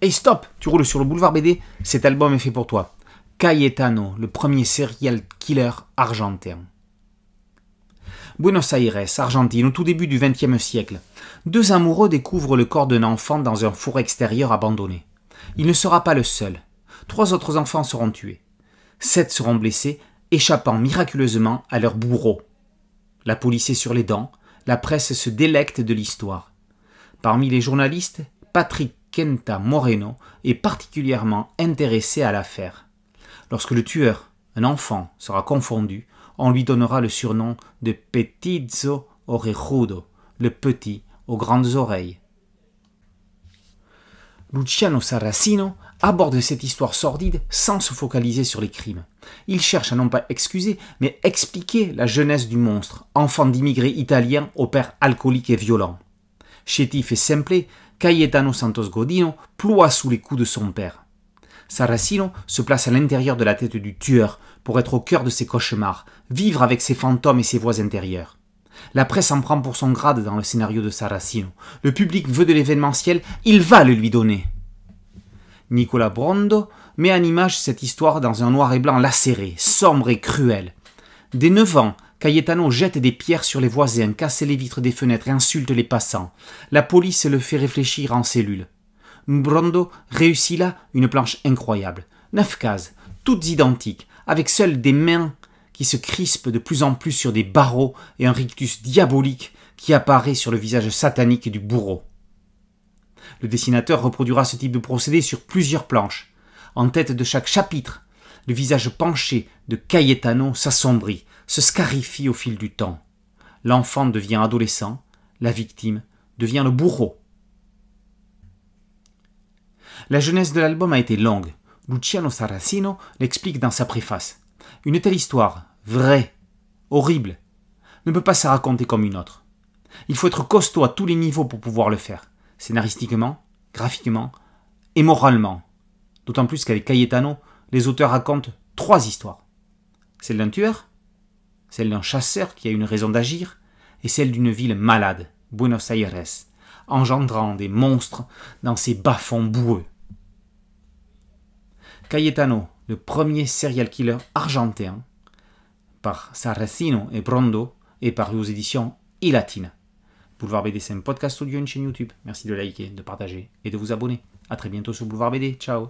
Hey stop, tu roules sur le boulevard BD, cet album est fait pour toi. Cayetano, le premier serial killer argentin. Buenos Aires, Argentine, au tout début du XXe siècle. Deux amoureux découvrent le corps d'un enfant dans un four extérieur abandonné. Il ne sera pas le seul. Trois autres enfants seront tués. Sept seront blessés, échappant miraculeusement à leur bourreau. La police est sur les dents, la presse se délecte de l'histoire. Parmi les journalistes, Patrick Moreno est particulièrement intéressé à l'affaire. Lorsque le tueur, un enfant, sera confondu, on lui donnera le surnom de Petizzo Orejudo, le petit aux grandes oreilles. Luciano Saracino aborde cette histoire sordide sans se focaliser sur les crimes. Il cherche à non pas excuser, mais expliquer la jeunesse du monstre, enfant d'immigrés italiens au père alcoolique et violent. Chétif et simplé, Cayetano Santos Godino ploie sous les coups de son père. Saracino se place à l'intérieur de la tête du tueur pour être au cœur de ses cauchemars, vivre avec ses fantômes et ses voix intérieures. La presse en prend pour son grade dans le scénario de Saracino. Le public veut de l'événementiel, il va le lui donner. Nicolas Brondo met en image cette histoire dans un noir et blanc lacéré, sombre et cruel. Dès 9 ans, Cayetano jette des pierres sur les voisins, casse les vitres des fenêtres et insulte les passants. La police le fait réfléchir en cellule. Brondo réussit là une planche incroyable. Neuf cases, toutes identiques, avec seules des mains qui se crispent de plus en plus sur des barreaux et un rictus diabolique qui apparaît sur le visage satanique du bourreau. Le dessinateur reproduira ce type de procédé sur plusieurs planches. En tête de chaque chapitre, le visage penché de Cayetano s'assombrit, se scarifie au fil du temps. L'enfant devient adolescent, la victime devient le bourreau. La jeunesse de l'album a été longue. Luciano Saracino l'explique dans sa préface. Une telle histoire, vraie, horrible, ne peut pas se raconter comme une autre. Il faut être costaud à tous les niveaux pour pouvoir le faire, scénaristiquement, graphiquement et moralement. D'autant plus qu'avec Cayetano, les auteurs racontent trois histoires. Celle d'un tueur, celle d'un chasseur qui a une raison d'agir, et celle d'une ville malade, Buenos Aires, engendrant des monstres dans ses bas-fonds boueux. Cayetano, le premier serial killer argentin, par Saracino et Brondo, et par aux éditions Ilatina. Boulevard BD, c'est un podcast audio, une chaîne YouTube. Merci de liker, de partager et de vous abonner. A très bientôt sur Boulevard BD. Ciao